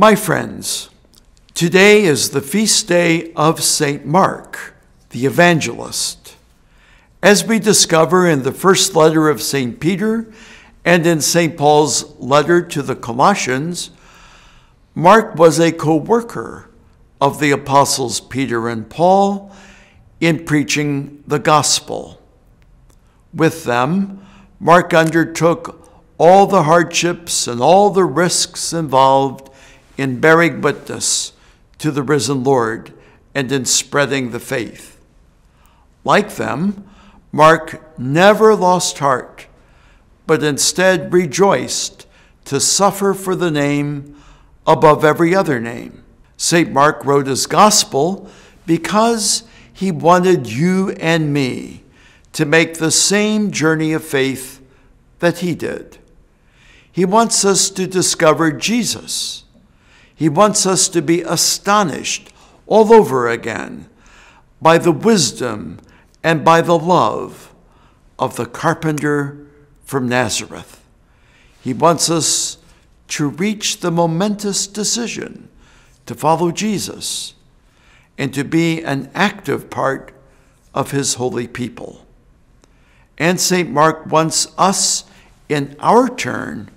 My friends, today is the feast day of St. Mark, the evangelist. As we discover in the first letter of St. Peter and in St. Paul's letter to the Colossians, Mark was a co worker of the apostles Peter and Paul in preaching the gospel. With them, Mark undertook all the hardships and all the risks involved in bearing witness to the risen Lord and in spreading the faith. Like them, Mark never lost heart, but instead rejoiced to suffer for the name above every other name. St. Mark wrote his gospel because he wanted you and me to make the same journey of faith that he did. He wants us to discover Jesus he wants us to be astonished all over again by the wisdom and by the love of the carpenter from Nazareth. He wants us to reach the momentous decision to follow Jesus and to be an active part of his holy people. And St. Mark wants us in our turn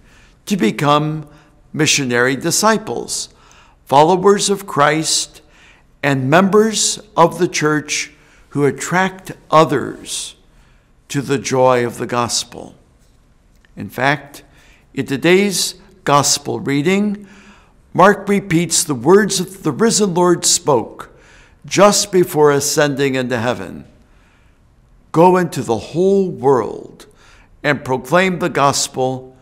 to become missionary disciples followers of Christ, and members of the church who attract others to the joy of the gospel. In fact, in today's gospel reading, Mark repeats the words that the risen Lord spoke just before ascending into heaven Go into the whole world and proclaim the gospel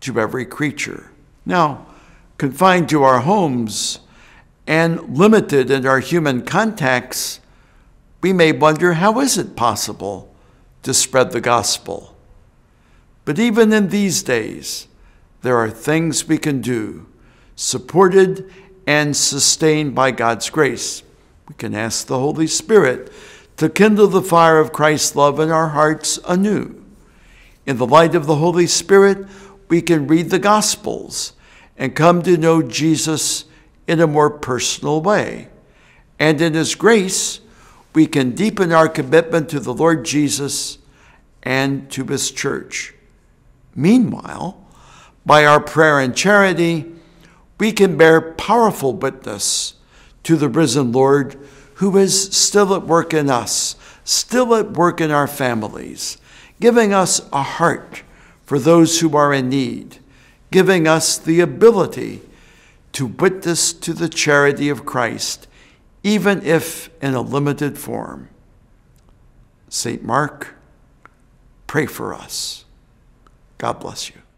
to every creature. Now, confined to our homes and limited in our human contacts, we may wonder how is it possible to spread the gospel? But even in these days, there are things we can do, supported and sustained by God's grace. We can ask the Holy Spirit to kindle the fire of Christ's love in our hearts anew. In the light of the Holy Spirit, we can read the Gospels and come to know Jesus in a more personal way. And in His grace, we can deepen our commitment to the Lord Jesus and to His church. Meanwhile, by our prayer and charity, we can bear powerful witness to the risen Lord who is still at work in us, still at work in our families, giving us a heart for those who are in need giving us the ability to witness to the charity of Christ, even if in a limited form. St. Mark, pray for us. God bless you.